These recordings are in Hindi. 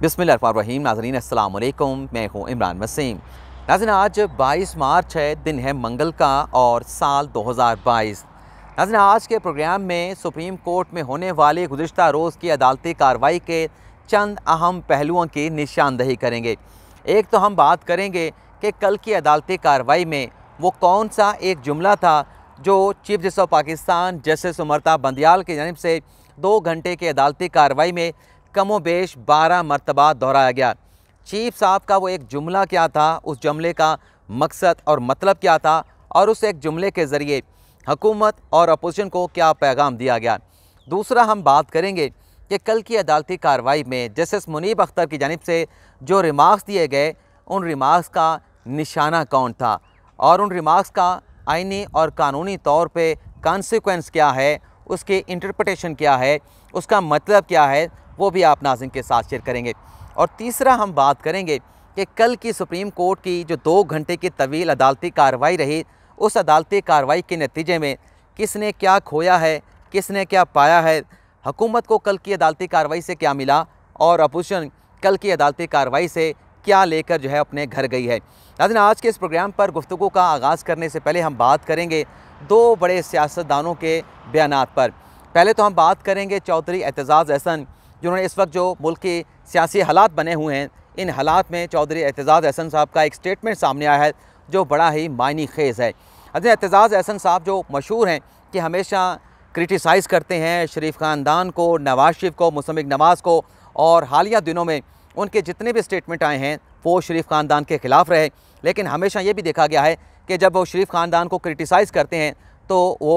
बिसमिल रहीम नाजरीन असलकुम मैं हूँ इमरान वसीम नाजिन आज 22 मार्च है दिन है मंगल का और साल 2022 नाजिन आज के प्रोग्राम में सुप्रीम कोर्ट में होने वाले गुजशत रोज़ की अदालती कार्रवाई के चंद अहम पहलुओं की निशानदही करेंगे एक तो हम बात करेंगे कि कल की अदालती कार्रवाई में वो कौन सा एक जुमला था जो chief justice of Pakistan justice Umar Ata Bandial की जानब से दो घंटे की अदालती कार्रवाई में कमो बेश बारह मरतबा दोहराया गया चीफ साहब का वो एक जुमला क्या था उस जुमले का मकसद और मतलब क्या था और उस एक जुमले के ज़रिए हकूमत और अपोजिशन को क्या पैगाम दिया गया दूसरा हम बात करेंगे कि कल की अदालती कार्रवाई में जस्टिस मुनीब अख्तर की जानब से जो रिमार्क्स दिए गए उन रिमार्क्स का निशाना कौन था और उन रिमार्क्स का आइनी और कानूनी तौर पे कॉन्सिक्वेंस क्या है उसकी इंटरप्रटेशन क्या है उसका मतलब क्या है वो भी आप नाजिम के साथ शेयर करेंगे और तीसरा हम बात करेंगे कि कल की सुप्रीम कोर्ट की जो दो घंटे की तवील अदालती कार्रवाई रही उस अदालती कार्रवाई के नतीजे में किसने क्या खोया है किसने क्या पाया है हुकूमत को कल की अदालती कार्रवाई से क्या मिला और अपोजिशन कल की अदालती कार्रवाई से क्या लेकर जो है अपने घर गई है लेकिन आज के इस प्रोग्राम पर गुफ्तु का आगाज़ करने से पहले हम बात करेंगे दो बड़े सियासतदानों के बयान पर पहले तो हम बात करेंगे चौधरी एतजाज़ अहसन जिन्होंने इस वक्त जो मुल्क के सियासी हालात बने हुए हैं इन हालात में चौधरी एतजाज़ एहसन साहब का एक स्टेटमेंट सामने आया है जो बड़ा ही मायनी खेज़ है अजय एतजाज़ एहसन साहब जो मशहूर हैं कि हमेशा क्रिटिसाइज़ करते हैं शरीफ ख़ानदान को नवाज शरीफ को मुसमिक नवाज़ को और हालिया दिनों में उनके जितने भी स्टेटमेंट आए हैं वो शरीफ ख़ानदान के ख़िलाफ़ रहे लेकिन हमेशा ये भी देखा गया है कि जब वो शरीफ ख़ानदान को क्रिटिसाइज़ करते हैं तो वो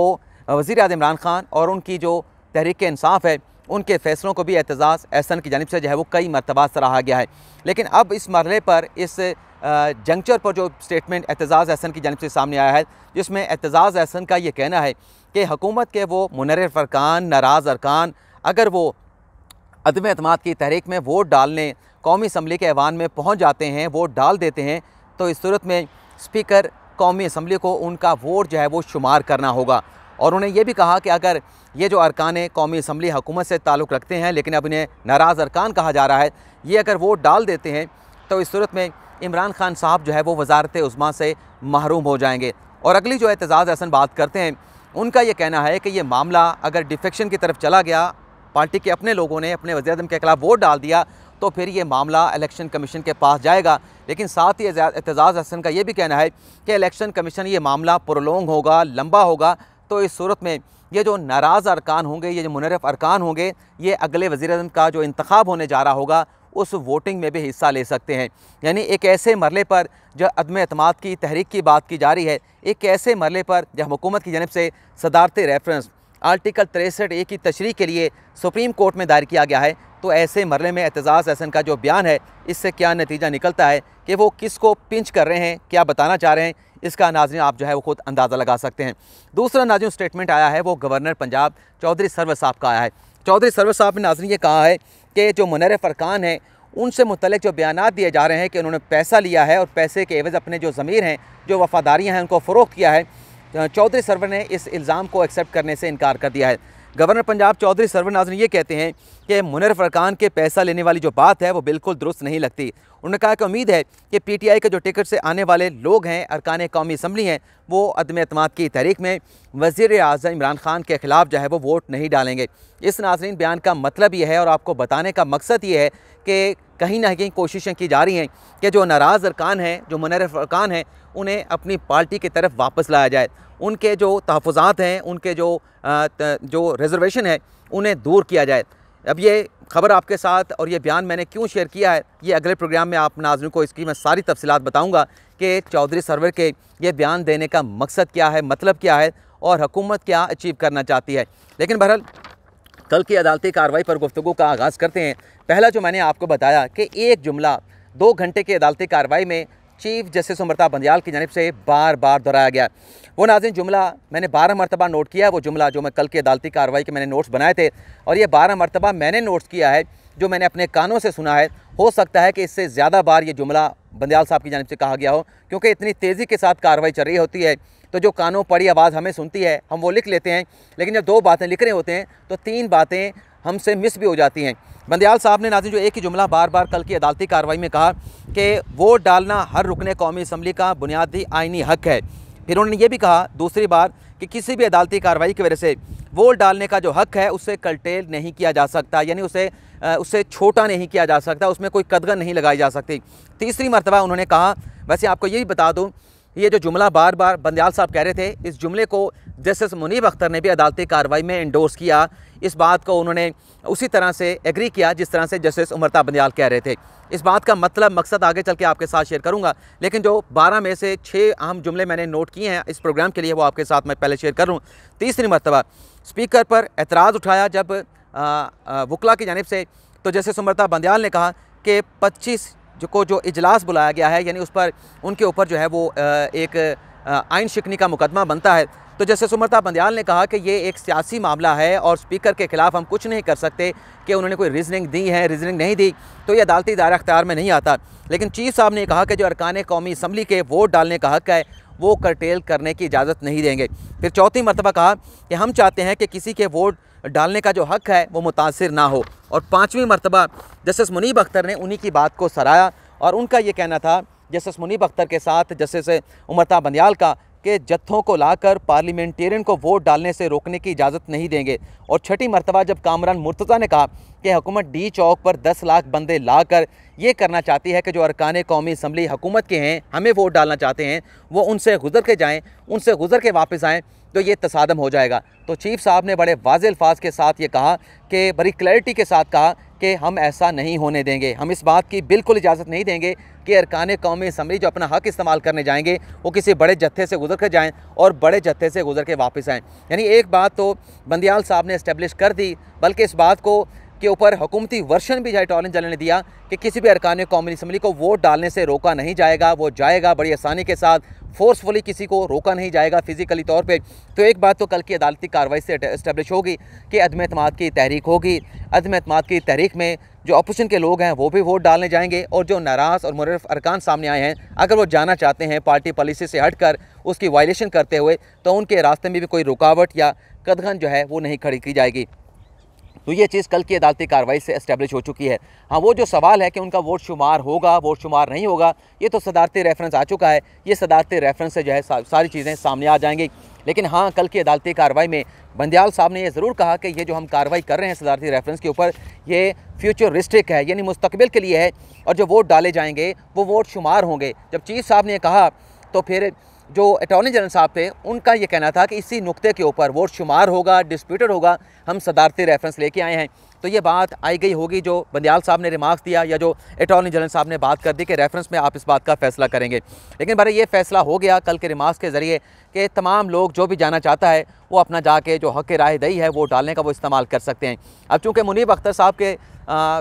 वज़ी अजम इमरान ख़ान और उनकी जो तहरीक इंसाफ है उनके फैसलों को भी एतजाज़ एहसन की जानब से जो है वो कई मरतबा सराहा गया है लेकिन अब इस मरले पर इस जंक्चर पर जो स्टेटमेंट एतजाज़ एहसन की जानब से सामने आया है जिसमें एतजाज़ एहसन का ये कहना है कि हकूमत के वो मुनर फरकान नाराज़ अरकान अगर वो अदम अतमाद की तहरीक में वोट डालने कौमी इसम्बली के ऐवान में पहुँच जाते हैं वोट डाल देते हैं तो इस सूरत में स्पीकर कौमी असम्बली को उनका वोट जो है वो शुमार करना होगा और उन्हें यह भी कहा कि अगर ये जो अरकान कौमी असम्बली हुकूमत से ताल्लुक़ रखते हैं लेकिन अब इन्हें नाराज़ अरकान कहा जा रहा है ये अगर वोट डाल देते हैं तो इस सूरत में इमरान खान साहब जो है वो वजारत उस्मा से महरूम हो जाएंगे और अगली जो एतजाज़ अहसन बात करते हैं उनका यह कहना है कि ये मामला अगर डिफेक्शन की तरफ चला गया पार्टी के अपने लोगों ने अपने वजीरम के खिलाफ वोट डाल दिया तो फिर ये मामला इलेक्शन कमीशन के पास जाएगा लेकिन साथ ही एतजाज़ असन का ये भी कहना है कि इलेक्शन कमीशन ये मामला प्रोलोंग होगा लंबा होगा तो इस सूरत में ये जो नाराज़ अरकान होंगे ये जो मुनरफ अरकान होंगे ये अगले वज़ी अजम का जो इंतखब होने जा रहा होगा उस वोटिंग में भी हिस्सा ले सकते हैं यानी एक ऐसे मरले पर जो अदम अतमाद की तहरीक की बात की जा रही है एक ऐसे मरले पर जब हुकूमत की जानब से सदारती रेफरेंस आर्टिकल तिरसठ ए की तशरी के लिए सुप्रीम कोर्ट में दायर किया गया है तो ऐसे मरले में एतजाज़ एहसन का जो बयान है इससे क्या नतीजा निकलता है कि वो किस को पिंच कर रहे हैं क्या बताना चाह रहे हैं इसका नाजन आप जो है वो खुद अंदाज़ा लगा सकते हैं दूसरा नाजन स्टेटमेंट आया है वो गवर्नर पंजाब चौधरी सरवर साहब का आया है चौधरी सरवर साहब ने नाजन ये कहा है कि जो मुनर फरकान हैं उनसे मुतलक जो बयान दिए जा रहे हैं कि उन्होंने पैसा लिया है और पैसे के एवज़ अपने जो ज़मीर हैं जो वफ़ादारियाँ हैं उनको फ़रोख किया है चौधरी सरवर ने इस इल्ज़ाम को एक्सेप्ट करने से इनकार कर दिया है गवर्नर पंजाब चौधरी सरवर ये कहते हैं कि मुनर फरकान के पैसा लेने वाली जो बात है वो बिल्कुल दुरुस्त नहीं लगती उन्होंने कहा कि उम्मीद है कि पीटीआई के जो टिकट से आने वाले लोग हैं अरकान कौमी असम्बली हैं वो अदम अतमाद की तहरीक में वजीर अजम इमरान खान के ख़िलाफ़ जो है वो वोट नहीं डालेंगे इस नाजरीन बयान का मतलब ये है और आपको बताने का मकसद ये है कि कहीं ना कहीं कोशिशें की जा रही हैं कि जो नाराज़ अरकान हैं जो मुनर अरकान हैं उन्हें अपनी पार्टी की तरफ वापस लाया जाए उनके जो तहफ़ात हैं उनके जो जो रिजर्वेशन है उन्हें दूर किया जाए अब ये खबर आपके साथ और ये बयान मैंने क्यों शेयर किया है ये अगले प्रोग्राम में आप नाजरन को इसकी मैं सारी तफसलत बताऊँगा कि चौधरी सरवर के ये बयान देने का मकसद क्या है मतलब क्या है और हुकूमत क्या अचीव करना चाहती है लेकिन बहरहाल कल की अदालती कार्रवाई पर गुफ्तु का आगाज़ करते हैं पहला जो मैंने आपको बताया कि एक जुमला दो घंटे की अदालती कार्रवाई में चीफ जस्टिस उमरता बंदयाल की जानब से बार बार दोहराया गया वो नाजिन जुमला मैंने बारह मरतबा नोट किया वो जुमला जो मैं कल की अदालती कार्रवाई के मैंने नोट्स बनाए थे और ये बारह मरतबा मैंने नोट्स किया है जो मैंने अपने कानों से सुना है हो सकता है कि इससे ज़्यादा बार ये जुमला बंदयाल साहब की जानब से कहा गया हो क्योंकि इतनी तेज़ी के साथ कार्रवाई चल रही होती है तो जो कानों पड़ी आवाज़ हमें सुनती है हम वो लिख लेते हैं लेकिन जब दो बातें लिख रहे होते हैं तो तीन बातें हमसे मिस भी हो जाती हैं बंदयाल साहब ने नाजिन जो एक ही जुमला बार बार कल की अदालती कार्रवाई में कहा कि वोट डालना हर रुकन कौमी असम्बली का बुनियादी आइनी हक है फिर उन्होंने ये भी कहा दूसरी बार कि किसी भी अदालती कार्रवाई की वजह से वोट डालने का जो हक है उसे कलटेल नहीं किया जा सकता यानी उसे उससे छोटा नहीं किया जा सकता उसमें कोई कदगन नहीं लगाई जा सकती तीसरी मरतबा उन्होंने कहा वैसे आपको ये भी बता दूँ ये जो जुमला बार बार बंदयाल साहब कह रहे थे इस जुमले को जस्टिस मुनीब अख्तर ने भी अदालती कार्रवाई में इंडोर्स किया इस बात को उन्होंने उसी तरह से एग्री किया जिस तरह से जस्टिस उमरता बंदयाल कह रहे थे इस बात का मतलब मकसद आगे चल के आपके साथ शेयर करूंगा लेकिन जो 12 में से छः अहम जुमले मैंने नोट किए हैं इस प्रोग्राम के लिए वो आपके साथ मैं पहले शेयर करूँ तीसरी मरतबा स्पीकर पर एतराज़ उठाया जब वकला की जानब से तो जस्टिस उमरता बंदयाल ने कहा कि पच्चीस जो को जो इजलास बुलाया गया है यानी उस पर उनके ऊपर जो है वो एक आइन शिकनी का मुकदमा बनता है तो जैसे सुमरता बंदयाल ने कहा कि ये एक सियासी मामला है और स्पीकर के खिलाफ हम कुछ नहीं कर सकते कि उन्होंने कोई रीजनिंग दी है रीजनिंग नहीं दी तो ये अदालती दायरा अख्तियार में नहीं आता लेकिन चीफ साहब ने कहा कि जो अरकान कौमी इसम्बली के वोट डालने का हक है वो करटेल करने की इजाज़त नहीं देंगे फिर चौथी मरतबा कहा कि हम चाहते हैं कि किसी के वोट डालने का जो हक है वो मुतासर ना हो और पाँचवीं मरतबा जस्टिस मुनीब अख्तर ने उन्हीं की बात को सराहाया और उनका ये कहना था जस्टिस मुनीब अख्तर के साथ जस्टिस उमरता बंदयाल का के जत्थों को लाकर पार्लियामेंटेरियन को वोट डालने से रोकने की इजाज़त नहीं देंगे और छठी मरतबा जब कामरान मुर्तज़ा ने कहा कि हुकूमत डी चौक पर 10 लाख बंदे लाकर ये करना चाहती है कि जो अरकान कौमी असम्बली हुकूमत के हैं हमें वोट डालना चाहते हैं वो उनसे गुजर के जाएँ उनसे गुजर के वापस आएँ तो ये तसादम हो जाएगा तो चीफ साहब ने बड़े वाज अल्फाज के साथ ये कहा कि बड़ी क्लैरिटी के साथ कहा कि हम ऐसा नहीं होने देंगे हम इस बात की बिल्कुल इजाज़त नहीं देंगे कि अरकान कौमी असम्बली जो अपना हक इस्तेमाल करने जाएंगे वो किसी बड़े जत्थे से गुजर कर जाएँ और बड़े जत्थे से गुजर के वापस आएँ यानी एक बात तो बंदियाल साहब ने इस्टेब्लिश कर दी बल्कि इस बात को के ऊपर हुकूमती वर्षन भी जाए टॉलेंट जलने दिया कि किसी भी अरकान कौमी असम्बली को वोट डालने से रोका नहीं जाएगा वो जाएगा बड़ी आसानी के साथ फोर्सफुली किसी को रोका नहीं जाएगा फिजिकली तौर पर तो एक बात तो कल की अदालती कार्रवाई से इस्टेब्लिश होगी कि अदम अतमाद की तहरीक होगी अदम अतमाद की तहरीक में जो अपोजिशन के लोग हैं वो भी वोट डालने जाएंगे और जो नाराज़ और मुरफ अरकान सामने आए हैं अगर वो जाना चाहते हैं पार्टी पॉलिसी से हट कर उसकी वायलेशन करते हुए तो उनके रास्ते में भी कोई रुकावट या कदगन जो है वो नहीं खड़ी की जाएगी तो ये चीज़ कल की अदालती कार्रवाई से इस्टेब्लिश हो चुकी है हाँ वो जो सवाल है कि उनका वोट शुमार होगा वोट शुमार नहीं होगा ये तो सदारती रेफरेंस आ चुका है ये सदारती रेफरेंस से जो है सारी चीज़ें सामने आ जाएंगी लेकिन हाँ कल की अदालती कार्रवाई में बंदयाल साहब ने यह ज़रूर कहा कि ये जो हम कार्रवाई कर रहे हैं सदारती रेफरेंस के ऊपर ये फ्यूचर रिस्ट्रिक है यानी मुस्तबिल के लिए है और जो वोट डाले जाएंगे वो वोट शुमार होंगे जब चीफ साहब ने कहा तो फिर जो अटॉर्नी जनरल साहब थे उनका ये कहना था कि इसी नुक्ते के ऊपर वोट शुमार होगा डिस्प्यूटेड होगा हम सदारती रेफरेंस लेके आए हैं तो ये बात आई गई होगी जो बंदयाल साहब ने रिमार्क्स दिया या जो अटॉर्नी जनरल साहब ने बात कर दी कि रेफरेंस में आप इस बात का फैसला करेंगे लेकिन भाई ये फैसला हो गया कल के रिमार्क्स के ज़रिए कि तमाम लोग जो भी जाना चाहता है वो अपना जाके जो हक राय दही है वो डालने का वो इस्तेमाल कर सकते हैं अब चूँकि मुनीब अख्तर साहब के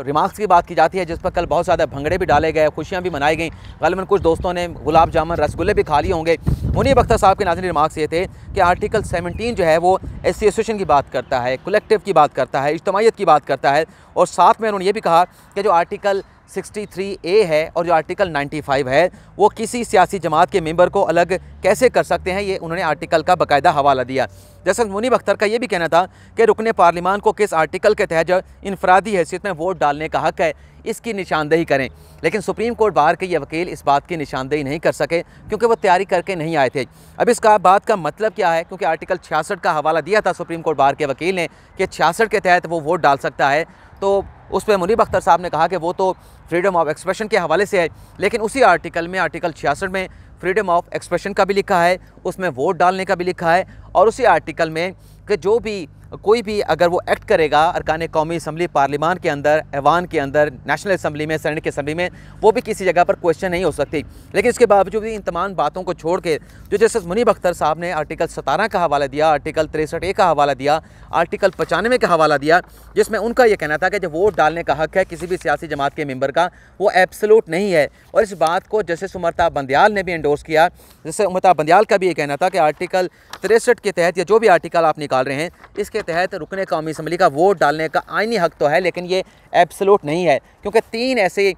रिमार्क्स की बात की जाती है जिस पर कल बहुत ज़्यादा भंगड़े भी डाले गए खुशियाँ भी मनाई गई गलबन कुछ दोस्तों ने गुलाब जामुन रसगुल्ले भी खा लिए होंगे मुनीब अख्तर साहब के नाजन रिमार्क्स ये थे कि आर्टिकल सेवनटीन जो है वो एसोसिएशन की बात करता है कलेक्टिव की बात करता है इज्तमाहीत की बात करता है और साथ में उन्होंने ये भी कहा कि जो आर्टिकल 63 ए है और जो आर्टिकल 95 है वो किसी सियासी जमात के मेंबर को अलग कैसे कर सकते हैं ये उन्होंने आर्टिकल का बाकायदा हवाला दिया जैसा मुनीब अख्तर का ये भी कहना था कि रुकने पार्लिमान को किस आर्टिकल के तहत जो इनफरादी हैसियत में वोट डालने का हक है इसकी निशानदेही करें लेकिन सुप्रीम कोर्ट बार के ये वकील इस बात की निशानदेही नहीं कर सके क्योंकि वो तैयारी करके नहीं आए थे अब इसका बात का मतलब क्या है क्योंकि आर्टिकल छियासठ का हवाला दिया था सुप्रीम कोर्ट बार के वकील ने कि छियासठ के तहत वो वोट डाल सकता है तो उस पर मुनीब अख्तर साहब ने कहा कि वो तो फ्रीडम ऑफ एक्सप्रेशन के हवाले से है लेकिन उसी आर्टिकल में आर्टिकल छियासठ में फ्रीडम ऑफ एक्सप्रेशन का भी लिखा है उसमें वोट डालने का भी लिखा है और उसी आर्टिकल में कि जो भी कोई भी अगर वो एक्ट करेगा अरकान कौमी असम्बली पार्लिमान के अंदर ऐवान के अंदर नेशनल असम्बली में सैनट की असम्बली में वो भी किसी जगह पर क्वेश्चन नहीं हो सकती लेकिन इसके बावजूद भी इन तमाम बातों को छोड़ के जो जस्टिस मुनीब अख्तर साहब ने आर्टिकल सतारह का हवाला दिया आर्टिकल तिरसठ ए का हवाला दिया आर्टिकल पचानवे का हवाला दिया जिसमें उनका यह कहना था कि जो वोट डालने का हक है किसी भी सियासी जमात के मेम्बर का वो एब्सलूट नहीं है और इस बात को जस्टिस उमरता बंदयाल ने भी इंडोर्स किया जैसे उमरता बंदयाल का भी ये कहना था कि आर्टिकल तिरसठ के तहत या जो भी आर्टिकल आप निकाल रहे हैं इसके तहत रुकने कौमी इसम्बली का वोट डालने का आइनी हक तो है लेकिन ये एब्सलूट नहीं है क्योंकि तीन ऐसे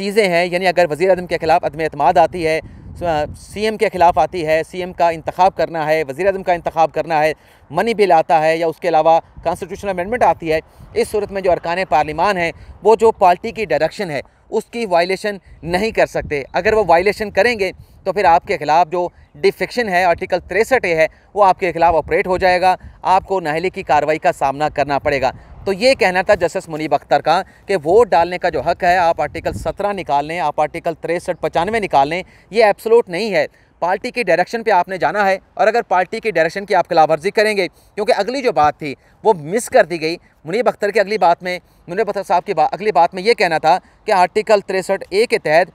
चीज़ें हैं यानी अगर वज़ी अजम के ख़िलाफ़ अदम अतमाद आती है सीएम के ख़िलाफ़ आती है सीएम का इंतखब करना है वज़ी अजम का इंतखब करना है मनी बिल आता है या उसके अलावा कॉन्स्टिट्यूशन अमेंडमेंट आती है इस सूरत में जो अरकान पार्लिमान हैं वो जो पार्टी की डायरेक्शन है उसकी वायलेशन नहीं कर सकते अगर वो वायलेशन करेंगे तो फिर आपके ख़िलाफ़ जो डिफिक्शन है आर्टिकल तिरसठ ए है वो आपके ख़िलाफ़ ऑपरेट हो जाएगा आपको नाहले की कार्रवाई का सामना करना पड़ेगा तो ये कहना था जस्टिस मुनीब अख्तर का कि वोट डालने का जो हक है आप आर्टिकल सत्रह निकाल लें आप आर्टिकल तिरसठ पचानवे निकाल लें ये एब्सोलूट नहीं है पार्टी की डायरेक्शन पे आपने जाना है और अगर पार्टी की डायरेक्शन की आप खिलाफवर्जी करेंगे क्योंकि अगली जो बात थी वो मिस कर दी गई मुनीब अख्तर की अगली बात में मुनीब अख्तर साहब की बा, अगली बात में ये कहना था कि आर्टिकल तिरसठ ए के तहत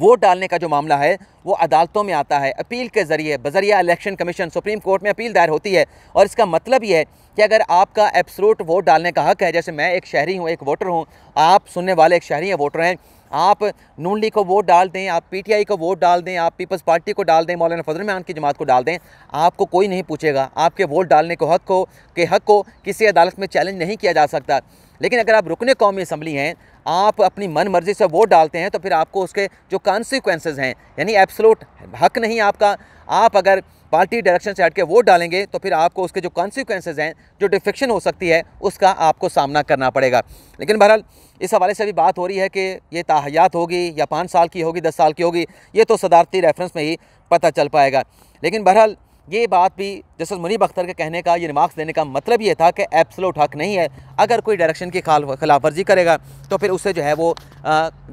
वोट डालने का जो मामला है वो अदालतों में आता है अपील के ज़रिए बजरिया इलेक्शन कमीशन सुप्रीम कोर्ट में अपील दायर होती है और इसका मतलब ये है कि अगर आपका एप्सरूट वोट डालने का हक है जैसे मैं एक शहरी हूँ एक वोटर हूँ आप सुनने वाले एक शहरी हैं वोटर हैं आप नून लीग को वोट डाल दें आप पीटीआई को वोट डाल दें आप पीपल्स पार्टी को डाल दें मौलाना फजल मान की जमात को डाल दें आपको कोई नहीं पूछेगा आपके वोट डालने को हक को के हक को किसी अदालत में चैलेंज नहीं किया जा सकता लेकिन अगर आप रुकने कौमी असम्बली हैं आप अपनी मन मर्ज़ी से वोट डालते हैं तो फिर आपको उसके जो कॉन्सिक्वेंसेज हैं यानी एब्सोलूट हक नहीं आपका आप अगर पार्टी डायरेक्शन से हट के वोट डालेंगे तो फिर आपको उसके जो कॉन्सिक्वेंसेज हैं जो डिफिक्शन हो सकती है उसका आपको सामना करना पड़ेगा लेकिन बहरहाल इस हवाले से भी बात हो रही है कि ये ताहयात होगी या पाँच साल की होगी दस साल की होगी ये तो सदारती रेफरेंस में ही पता चल पाएगा लेकिन बहरहाल ये बात भी जस्टिस मुनीब अख्तर के कहने का ये रिमार्क्स देने का मतलब ये था कि एप्सलोट हक नहीं है अगर कोई डायरेक्शन की खिलाफ वर्जी करेगा तो फिर उससे जो है वो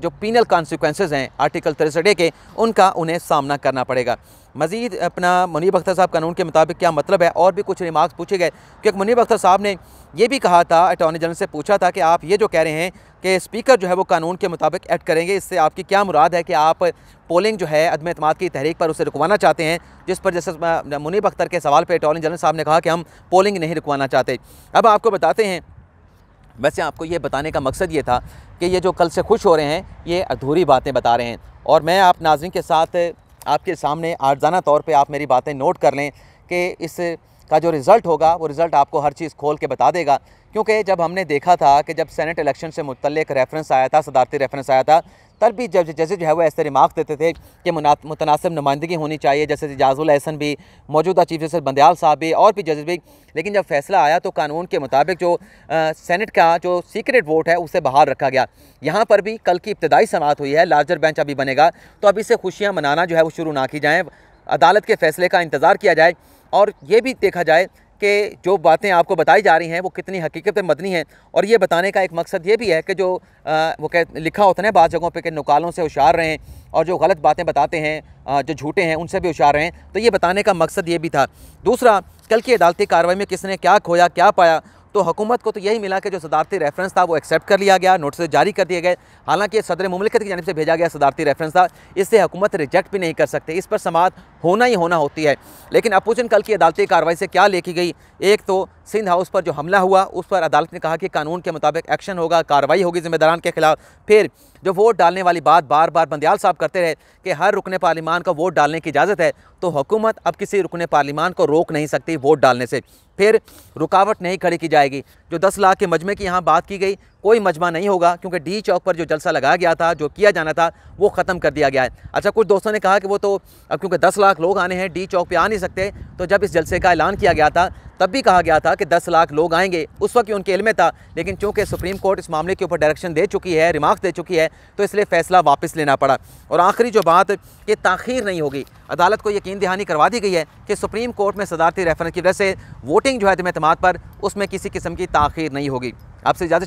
जो पीनल कॉन्सिक्वेंसेज हैं आर्टिकल तिरसठे के उनका उन्हें सामना करना पड़ेगा मज़ीद अपना मुनीब अख्तर साहब कानून के मुताबिक क्या मतलब है और भी कुछ रिमार्क्स पूछे गए क्योंकि मुनीब अख्तर साहब ने यह भी कहा था अटॉर्नी जनरल से पूछा था कि आप ये जो कह रहे हैं कि स्पीकर जो है वो कानून के मुताबिक एक्ट करेंगे इससे आपकी क्या मुराद है कि आप पोलिंग जो है अदम अतमाद की तहरीक पर उसे रुकवाना चाहते हैं जिस पर जैसे मुनीब अख्तर के सवाल पर अटॉर्नी जनरल साहब ने कहा कि हम पोलिंग नहीं रुकवाना चाहते अब आपको बताते हैं वैसे आपको ये बताने का मकसद ये था कि ये जो कल से खुश हो रहे हैं ये अधूरी बातें बता रहे हैं और मैं आप नाजरन के साथ आपके सामने आर्जाना तौर पर आप मेरी बातें नोट कर लें कि इस का जो रिज़ल्ट होगा वो रिज़ल्ट आपको हर चीज़ खोल के बता देगा क्योंकि जब हमने देखा था कि जब सेनेट इलेक्शन से मुतल रेफरेंस आया था सदारती रेफरेंस आया था तब भी जब जजेज जो है वो ऐसे रिमार्क देते थे कि मुतनासब नुमाइंदगी होनी चाहिए जैसे जाज़ुल एहसन भी मौजूदा चीफ जस्टिस बंदयाल साहब भी और भी जजेस भी लेकिन जब फैसला आया तो कानून के मुताबिक जो आ, सेनेट का जो सीक्रेट वोट है उसे बाहर रखा गया यहाँ पर भी कल की इब्तदाई समात हुई है लार्जर बेंच अभी बनेगा तो अभी से खुशियाँ मनाना जो है वो शुरू ना की जाएँ अदालत के फैसले का इंतज़ार किया जाए और ये भी देखा जाए कि जो बातें आपको बताई जा रही हैं वो कितनी हकीकत मदनी हैं और ये बताने का एक मकसद ये भी है कि जो आ, वो कह लिखा होता है ना बाद जगहों पर कि नुकालों से होशार रहें और जो गलत बातें बताते हैं आ, जो झूठे हैं उनसे भी होशार रहें तो ये बताने का मकसद ये भी था दूसरा कल की अदालती कार्रवाई में किसने क्या खोया क्या पाया तो हुकूमत को तो यही मिला कि जो सदारती रेफरेंस था वो एक्सेप्ट कर लिया गया नोटिस जारी कर दिए गए हालांकि सदर ममलिकत की जानब से भेजा गया सदारती रेफरेंस था इससे हुकूमत रिजेक्ट भी नहीं कर सकते इस पर समात होना ही होना होती है लेकिन अपोजिशन कल की अदालती कार्रवाई से क्या लेखी गई एक तो सिंध हाउस पर जो हमला हुआ उस पर अदालत ने कहा कि कानून के मुताबिक एक्शन होगा कार्रवाई होगी जिम्मेदारान के खिलाफ फिर जो वोट डालने वाली बात बार बार बंदयाल साहब करते रहे कि हर रुकन पार्लिमान को वोट डालने की इजाज़त है तो हुकूमत अब किसी रुकन पार्लिमान को रोक नहीं सकती वोट डालने से फिर रुकावट नहीं खड़ी की जाएगी जो दस लाख के मजमे की यहाँ बात की गई कोई मजमा नहीं होगा क्योंकि डी चौक पर जो जलसा लगाया गया था जो किया जाना था वो ख़त्म कर दिया गया है अच्छा कुछ दोस्तों ने कहा कि वो तो अब क्योंकि दस लाख लोग आने हैं डी चौक पर आ नहीं सकते तो जब इस जलसे का ऐलान किया गया था तब भी कहा गया था कि 10 लाख लोग आएंगे उस वक्त उनके इल था लेकिन चूँकि सुप्रीम कोर्ट इस मामले के ऊपर डायरेक्शन दे चुकी है रिमार्क्स दे चुकी है तो इसलिए फैसला वापस लेना पड़ा और आखिरी जो बात कि ताखिर नहीं होगी अदालत को यकीन दहानी करवा दी गई है कि सुप्रीम कोर्ट में सदारती रेफरेंस की वजह से वोटिंग जो है अतमाद पर उसमें किसी किस्म की ताखिर नहीं होगी आपसे ज़्यादा